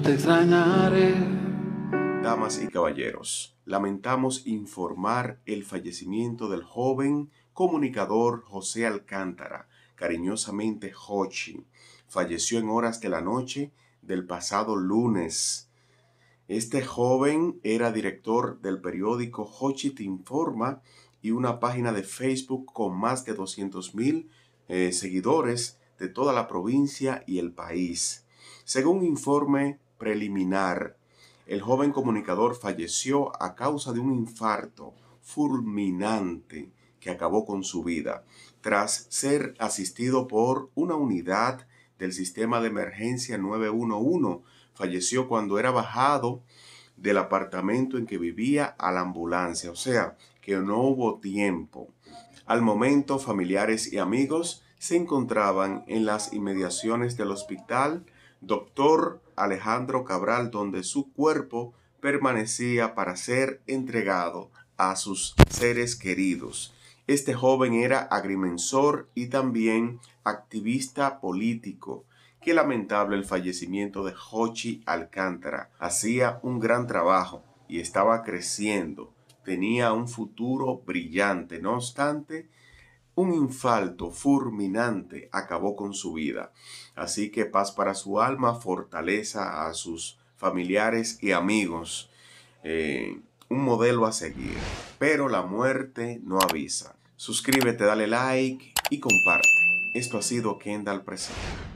te extrañaré. Damas y caballeros, lamentamos informar el fallecimiento del joven comunicador José Alcántara, cariñosamente Hochi. Falleció en horas de la noche del pasado lunes. Este joven era director del periódico Hochi Te Informa y una página de Facebook con más de 200.000 eh, seguidores de toda la provincia y el país. Según informe preliminar, el joven comunicador falleció a causa de un infarto fulminante que acabó con su vida, tras ser asistido por una unidad del sistema de emergencia 911. Falleció cuando era bajado del apartamento en que vivía a la ambulancia, o sea, que no hubo tiempo. Al momento, familiares y amigos se encontraban en las inmediaciones del hospital doctor Alejandro Cabral, donde su cuerpo permanecía para ser entregado a sus seres queridos. Este joven era agrimensor y también activista político. Qué lamentable el fallecimiento de Hochi Alcántara. Hacía un gran trabajo y estaba creciendo. Tenía un futuro brillante. No obstante, un infarto fulminante acabó con su vida. Así que paz para su alma, fortaleza a sus familiares y amigos. Eh, un modelo a seguir. Pero la muerte no avisa. Suscríbete, dale like y comparte. Esto ha sido Kendall Presente.